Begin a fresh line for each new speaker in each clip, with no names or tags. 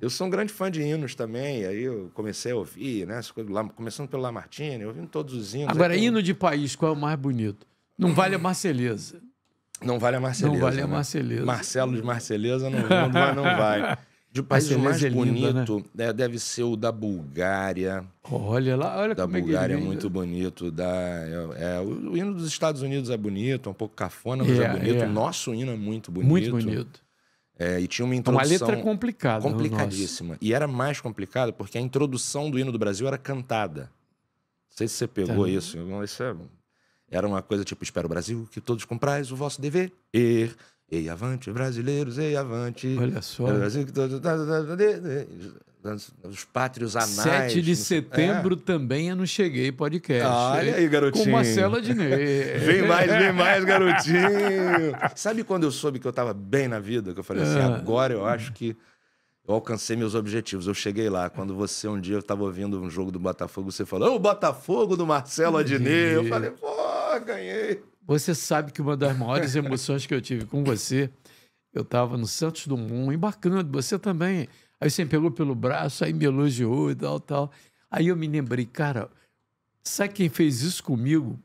Eu sou um grande fã de hinos também, aí eu comecei a ouvir, né? Começando pelo Lamartine, ouvindo todos os hinos. Agora,
hino de país, qual é o mais bonito? Não vale a Marceleza. Não vale a Marceleza. Não vale a né? Marceleza. Né? Marcelo de Marceleza não, não, vai, não vai. De país mais é bonito
né? É, deve ser o da Bulgária. Olha lá, olha da como é Bulgária é, muito né? bonito. Da, é, é, o, hino dos Estados Unidos é bonito, é um pouco cafona, mas é, bonito. O nosso hino é muito bonito. Muito bonito. É, e tinha uma introdução. Uma letra complicada. Né? Complicadíssima. Nossa. E era mais complicado porque a introdução do hino do Brasil era cantada. Não sei se você pegou isso. isso é... Era uma coisa tipo: Espero Brasil, que todos comprais o vosso dever. Er. Ei, avante, brasileiros, ei, avante. Olha só. Brasil, que todos os pátrios anais. 7 de setembro
é. também eu não cheguei podcast. Olha aí, garotinho. Com Marcelo Adnet. vem mais, vem mais, garotinho.
Sabe quando eu soube que eu estava bem na vida? Que eu falei assim, ah. agora eu acho que eu alcancei meus objetivos. Eu cheguei lá. Quando você um dia estava ouvindo um jogo do Botafogo, você falou, o Botafogo do Marcelo Adnet. Eu falei,
pô, ganhei. Você sabe que uma das maiores emoções que eu tive com você, eu estava no Santos Dumont, embarcando, você também. Aí você me pegou pelo braço, aí me elogiou e tal, tal. Aí eu me lembrei, cara, sabe quem fez isso comigo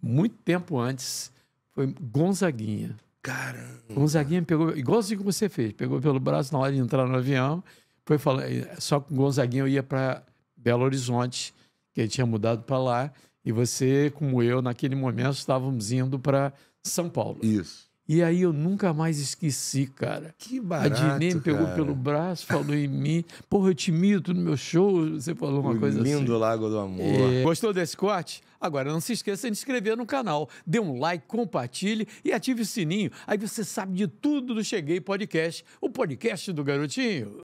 muito tempo antes? Foi Gonzaguinha. Caramba! Gonzaguinha me pegou, igualzinho que você fez, pegou pelo braço na hora de entrar no avião, foi falar, eh, só com Gonzaguinha eu ia para Belo Horizonte, que ele tinha mudado para lá, e você, como eu, naquele momento, estávamos indo para São Paulo. Isso. E aí eu nunca mais esqueci, cara. Que barato, A Dinê me pegou cara. pelo braço, falou em mim. Porra, eu te mito no meu show. Você falou uma o coisa lindo assim. Lindo Lago do Amor. É... Gostou desse corte? Agora, não se esqueça de se inscrever no canal. Dê um like, compartilhe e ative o sininho. Aí você sabe de tudo do Cheguei Podcast, o podcast do Garotinho.